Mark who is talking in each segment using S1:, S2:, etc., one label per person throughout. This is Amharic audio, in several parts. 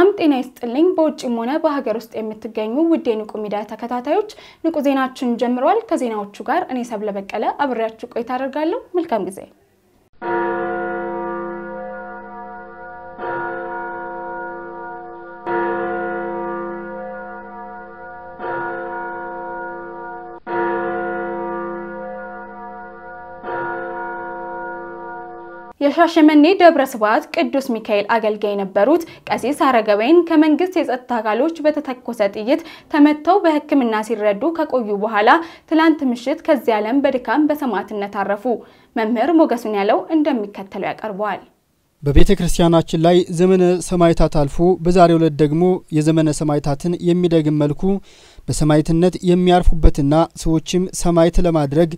S1: ሰላም ጤና ይስጥልኝ። በውጭም ሆነ በሀገር ውስጥ የምትገኙ ውድ የንቁ ሚዲያ ተከታታዮች ንቁ ዜናችን ጀምረዋል። ከዜናዎቹ ጋር እኔ ሰብለ በቀለ አብሬያችሁ ቆይታ አደርጋለሁ። መልካም ጊዜ የሻሸመኔ ደብረ ስብሐት ቅዱስ ሚካኤል አገልጋይ የነበሩት ቀሲስ አረጋዊን ከመንግስት የጸጥታ አካሎች በተተኮሰ ጥይት ተመተው በሕክምና ሲረዱ ከቆዩ በኋላ ትላንት ምሽት ከዚህ ዓለም በድካም በሰማዕትነት አረፉ። መምህር ሞገሱን ያለው እንደሚከተለው ያቀርበዋል።
S2: በቤተ ክርስቲያናችን ላይ ዘመነ ሰማዕታት አልፎ በዛሬው ዕለት ደግሞ የዘመነ ሰማዕታትን የሚደግም መልኩ በሰማይትነት የሚያርፉበትና ሰዎችም ሰማይት ለማድረግ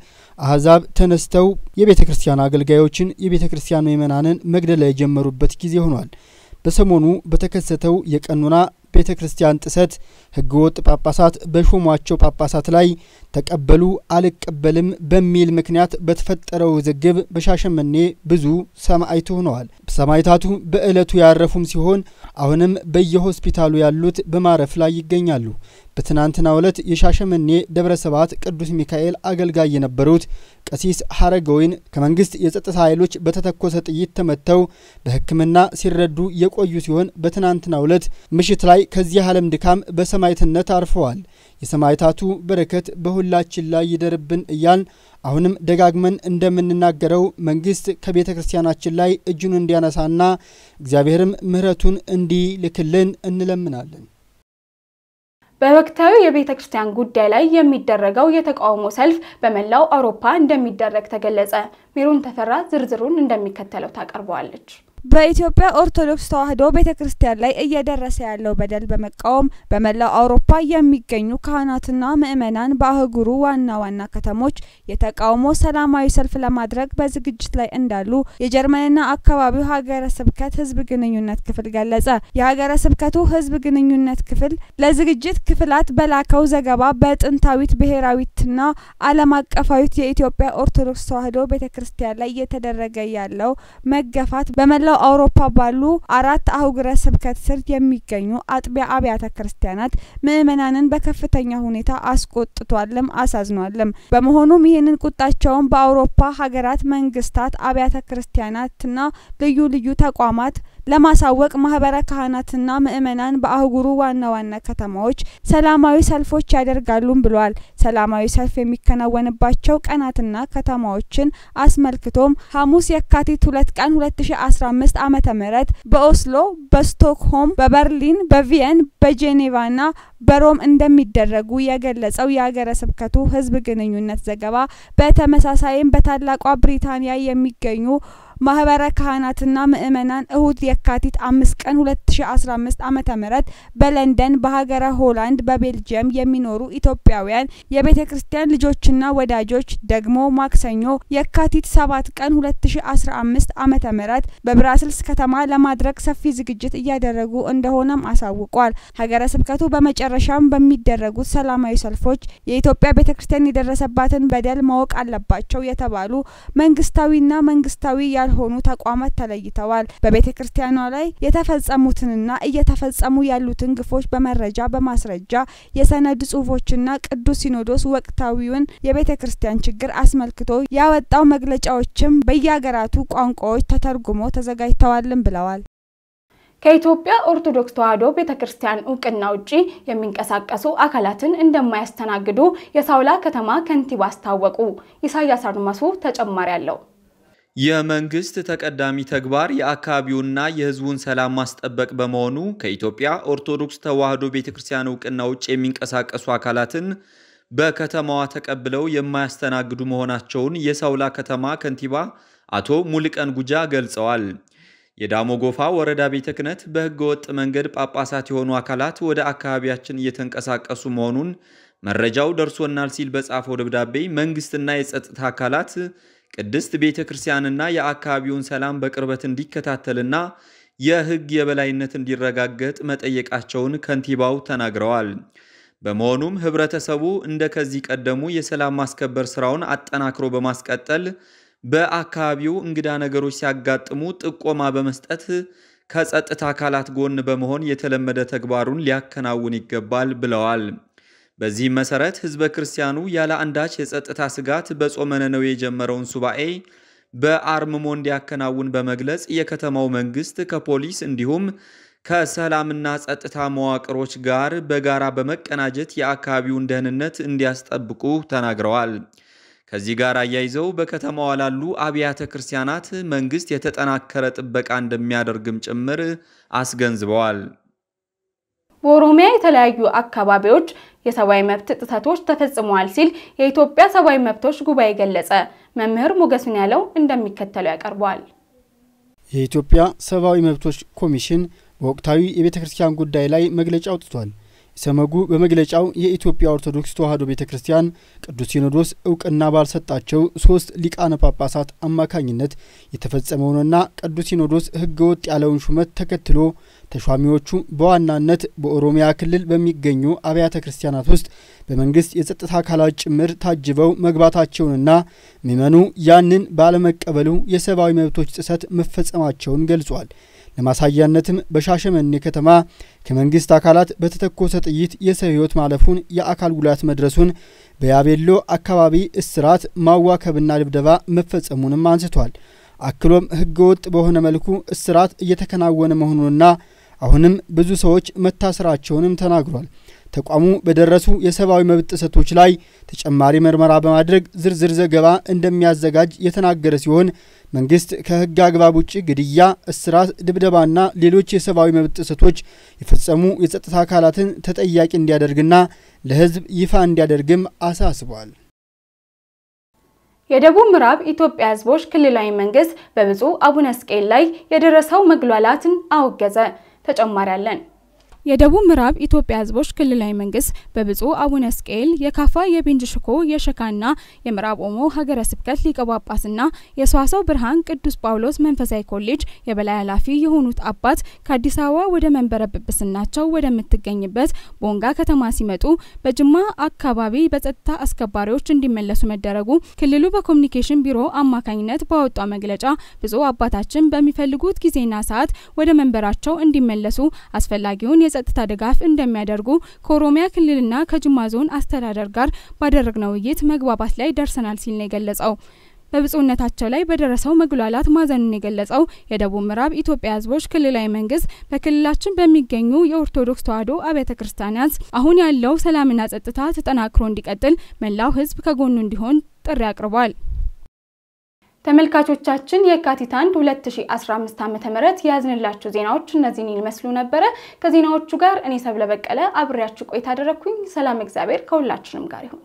S2: አህዛብ ተነስተው የቤተ ክርስቲያን አገልጋዮችን የቤተ ክርስቲያን ምእመናንን መግደል የጀመሩበት ጊዜ ሆኗል። በሰሞኑ በተከሰተው የቀኑና ቤተ ክርስቲያን ጥሰት ህገወጥ ጳጳሳት በሾሟቸው ጳጳሳት ላይ ተቀበሉ አልቀበልም በሚል ምክንያት በተፈጠረው ውዝግብ በሻሸመኔ ብዙ ሰማዕታት ሆነዋል። ሰማዕታቱ በዕለቱ ያረፉም ሲሆን አሁንም በየሆስፒታሉ ያሉት በማረፍ ላይ ይገኛሉ። በትናንትናው ዕለት የሻሸመኔ ደብረ ሰባት ቅዱስ ሚካኤል አገልጋይ የነበሩት ቀሲስ ሐረገወይን ከመንግስት የጸጥታ ኃይሎች በተተኮሰ ጥይት ተመተው በሕክምና ሲረዱ የቆዩ ሲሆን በትናንትናው ዕለት ምሽት ላይ ከዚህ ዓለም ድካም በሰማዕትነት አርፈዋል። የሰማዕታቱ በረከት በሁላችን ላይ ይደርብን እያል አሁንም ደጋግመን እንደምንናገረው መንግስት ከቤተ ክርስቲያናችን ላይ እጁን እንዲያነሳና እግዚአብሔርም ምሕረቱን እንዲልክልን እንለምናለን።
S1: በወቅታዊ የቤተ ክርስቲያን ጉዳይ ላይ የሚደረገው የተቃውሞ ሰልፍ በመላው አውሮፓ እንደሚደረግ ተገለጸ። ሜሮን ተፈራ ዝርዝሩን እንደሚከተለው ታቀርበዋለች።
S3: በኢትዮጵያ ኦርቶዶክስ ተዋሕዶ ቤተ ክርስቲያን ላይ እየደረሰ ያለው በደል በመቃወም በመላው አውሮፓ የሚገኙ ካህናትና ምዕመናን በአህጉሩ ዋና ዋና ከተሞች የተቃውሞ ሰላማዊ ሰልፍ ለማድረግ በዝግጅት ላይ እንዳሉ የጀርመንና አካባቢው ሀገረ ስብከት ህዝብ ግንኙነት ክፍል ገለጸ። የሀገረ ስብከቱ ህዝብ ግንኙነት ክፍል ለዝግጅት ክፍላት በላከው ዘገባ በጥንታዊት ብሔራዊትና ዓለም አቀፋዊት የኢትዮጵያ ኦርቶዶክስ ተዋሕዶ ቤተ ክርስቲያን ላይ እየተደረገ ያለው መገፋት በመላው በመላው አውሮፓ ባሉ አራት አህጉረ ስብከት ስር የሚገኙ አጥቢያ አብያተ ክርስቲያናት ምእመናንን በከፍተኛ ሁኔታ አስቆጥቷልም አሳዝኗልም። በመሆኑም ይህንን ቁጣቸውን በአውሮፓ ሀገራት መንግስታት፣ አብያተ ክርስቲያናትና ልዩ ልዩ ተቋማት ለማሳወቅ ማህበረ ካህናትና ምእመናን በአህጉሩ ዋና ዋና ከተማዎች ሰላማዊ ሰልፎች ያደርጋሉም ብሏል። ሰላማዊ ሰልፍ የሚከናወንባቸው ቀናትና ከተማዎችን አስመልክቶም ሐሙስ የካቲት ሁለት ቀን ሁለት ሺ አስራ አምስት በኦስሎ፣ በስቶክሆም፣ በበርሊን፣ በቪየን፣ በጄኔቫና በሮም እንደሚደረጉ የገለጸው የሀገረ ስብከቱ ህዝብ ግንኙነት ዘገባ በተመሳሳይም በታላቋ ብሪታንያ የሚገኙ ማህበረ ካህናትና ምእመናን እሁድ የካቲት አምስት ቀን 2015 ዓ ም በለንደን በሀገረ ሆላንድ በቤልጅየም የሚኖሩ ኢትዮጵያውያን የቤተ ክርስቲያን ልጆችና ወዳጆች ደግሞ ማክሰኞ የካቲት ሰባት ቀን 2015 ዓ ም በብራስልስ ከተማ ለማድረግ ሰፊ ዝግጅት እያደረጉ እንደሆነም አሳውቋል። ሀገረ ስብከቱ በመጨረሻም በሚደረጉት ሰላማዊ ሰልፎች የኢትዮጵያ ቤተ ክርስቲያን የደረሰባትን በደል ማወቅ አለባቸው የተባሉ መንግስታዊና መንግስታዊ ያል ያልሆኑ ተቋማት ተለይተዋል። በቤተ ክርስቲያኗ ላይ የተፈጸሙትንና እየተፈጸሙ ያሉትን ግፎች በመረጃ በማስረጃ የሰነድ ጽሁፎችና ቅዱስ ሲኖዶስ ወቅታዊውን የቤተ ክርስቲያን ችግር አስመልክቶ ያወጣው መግለጫዎችም በየሀገራቱ ቋንቋዎች ተተርጉሞ ተዘጋጅተዋልም ብለዋል። ከኢትዮጵያ
S1: ኦርቶዶክስ ተዋሕዶ ቤተ ክርስቲያን እውቅና ውጪ የሚንቀሳቀሱ አካላትን እንደማያስተናግዱ የሳውላ ከተማ ከንቲባ አስታወቁ። ኢሳያስ አድማሱ ተጨማሪ አለው።
S4: የመንግስት ተቀዳሚ ተግባር የአካባቢውና የህዝቡን ሰላም ማስጠበቅ በመሆኑ ከኢትዮጵያ ኦርቶዶክስ ተዋሕዶ ቤተ ክርስቲያን እውቅና ውጭ የሚንቀሳቀሱ አካላትን በከተማዋ ተቀብለው የማያስተናግዱ መሆናቸውን የሳውላ ከተማ ከንቲባ አቶ ሙልቀን ጉጃ ገልጸዋል። የዳሞ ጎፋ ወረዳ ቤተ ክህነት ወጥ መንገድ ጳጳሳት የሆኑ አካላት ወደ አካባቢያችን እየተንቀሳቀሱ መሆኑን መረጃው ደርሶናል ሲል በጻፈው ደብዳቤ መንግስትና የጸጥታ አካላት ቅድስት ቤተ ክርስቲያንና የአካባቢውን ሰላም በቅርበት እንዲከታተልና የሕግ የበላይነት እንዲረጋገጥ መጠየቃቸውን ከንቲባው ተናግረዋል። በመሆኑም ህብረተሰቡ እንደ ከዚህ ቀደሙ የሰላም ማስከበር ስራውን አጠናክሮ በማስቀጠል በአካባቢው እንግዳ ነገሮች ሲያጋጥሙ ጥቆማ በመስጠት ከጸጥታ አካላት ጎን በመሆን የተለመደ ተግባሩን ሊያከናውን ይገባል ብለዋል። በዚህም መሰረት ህዝበ ክርስቲያኑ ያለ አንዳች የጸጥታ ስጋት በጾመ ነነዌ የጀመረውን ሱባኤ በአርምሞ እንዲያከናውን በመግለጽ የከተማው መንግስት ከፖሊስ እንዲሁም ከሰላምና ጸጥታ መዋቅሮች ጋር በጋራ በመቀናጀት የአካባቢውን ደህንነት እንዲያስጠብቁ ተናግረዋል። ከዚህ ጋር አያይዘው በከተማዋ ላሉ አብያተ ክርስቲያናት መንግስት የተጠናከረ ጥበቃ እንደሚያደርግም ጭምር አስገንዝበዋል።
S1: በኦሮሚያ የተለያዩ አካባቢዎች የሰብአዊ መብት ጥሰቶች ተፈጽመዋል ሲል የኢትዮጵያ ሰብአዊ መብቶች ጉባኤ ገለጸ። መምህር ሞገሱን ያለው እንደሚከተለው ያቀርበዋል።
S2: የኢትዮጵያ ሰብአዊ መብቶች ኮሚሽን በወቅታዊ የቤተ ክርስቲያን ጉዳይ ላይ መግለጫ አውጥቷል። ሰመጉ በመግለጫው የኢትዮጵያ ኦርቶዶክስ ተዋሕዶ ቤተ ክርስቲያን ቅዱስ ሲኖዶስ እውቅና ባልሰጣቸው ሶስት ሊቃነ ጳጳሳት አማካኝነት የተፈጸመውንና ቅዱስ ሲኖዶስ ሕገወጥ ያለውን ሹመት ተከትሎ ተሿሚዎቹ በዋናነት በኦሮሚያ ክልል በሚገኙ አብያተ ክርስቲያናት ውስጥ በመንግስት የጸጥታ አካላት ጭምር ታጅበው መግባታቸውንና ምዕመኑ ያንን ባለመቀበሉ የሰብአዊ መብቶች ጥሰት መፈጸማቸውን ገልጿል። ለማሳያነትም በሻሸመኔ ከተማ ከመንግስት አካላት በተተኮሰ ጥይት የሰው ህይወት ማለፉን፣ የአካል ጉዳት መድረሱን፣ በያቤሎ አካባቢ እስራት፣ ማዋከብና ድብደባ መፈጸሙንም አንስቷል። አክሎም ህገወጥ በሆነ መልኩ እስራት እየተከናወነ መሆኑንና አሁንም ብዙ ሰዎች መታሰራቸውንም ተናግሯል። ተቋሙ በደረሱ የሰብአዊ መብት ጥሰቶች ላይ ተጨማሪ ምርመራ በማድረግ ዝርዝር ዘገባ እንደሚያዘጋጅ የተናገረ ሲሆን መንግስት ከህግ አግባብ ውጭ ግድያ፣ እስራት፣ ድብደባና ሌሎች የሰብአዊ መብት ጥሰቶች የፈጸሙ የጸጥታ አካላትን ተጠያቂ እንዲያደርግና ለህዝብ ይፋ እንዲያደርግም አሳስቧል።
S1: የደቡብ ምዕራብ ኢትዮጵያ ህዝቦች ክልላዊ መንግስት በብፁዕ አቡነ ስቅኤል ላይ የደረሰው መግሏላትን አወገዘ። ተጨማሪ አለን። የደቡብ ምዕራብ ኢትዮጵያ ህዝቦች ክልላዊ መንግስት በብፁዕ አቡነ ስቅኤል የካፋ የቤንች ሽኮ የሸካና የምዕራብ ኦሞ ሀገረ ስብከት ሊቀ ጳጳስና የሰዋሰው ብርሃን ቅዱስ ጳውሎስ መንፈሳዊ ኮሌጅ የበላይ ኃላፊ የሆኑት አባት ከአዲስ አበባ ወደ መንበረ ጵጵስናቸው ወደምትገኝበት ቦንጋ ከተማ ሲመጡ በጅማ አካባቢ በጸጥታ አስከባሪዎች እንዲመለሱ መደረጉ ክልሉ በኮሚኒኬሽን ቢሮ አማካኝነት ባወጣው መግለጫ ብፁዕ አባታችን በሚፈልጉት ጊዜና ሰዓት ወደ መንበራቸው እንዲመለሱ አስፈላጊውን የጸጥታ ድጋፍ እንደሚያደርጉ ከኦሮሚያ ክልልና ከጅማ ዞን አስተዳደር ጋር ባደረግነው ውይይት መግባባት ላይ ደርሰናል ሲል ነው የገለጸው። በብፁዕነታቸው ላይ በደረሰው መጉላላት ማዘኑን የገለጸው የደቡብ ምዕራብ ኢትዮጵያ ሕዝቦች ክልላዊ መንግስት በክልላችን በሚገኙ የኦርቶዶክስ ተዋሕዶ አብያተ ክርስቲያናት አሁን ያለው ሰላምና ጸጥታ ተጠናክሮ እንዲቀጥል መላው ሕዝብ ከጎኑ እንዲሆን ጥሪ አቅርቧል። ተመልካቾቻችን የካቲት 1 2015 ዓ.ም የያዝንላችሁ ዜናዎች እነዚህን ይመስሉ ነበረ። ከዜናዎቹ ጋር እኔ ሰብለ በቀለ አብሬያችሁ ቆይታ አደረግኩኝ። ሰላም፣ እግዚአብሔር ከሁላችንም ጋር ይሁን።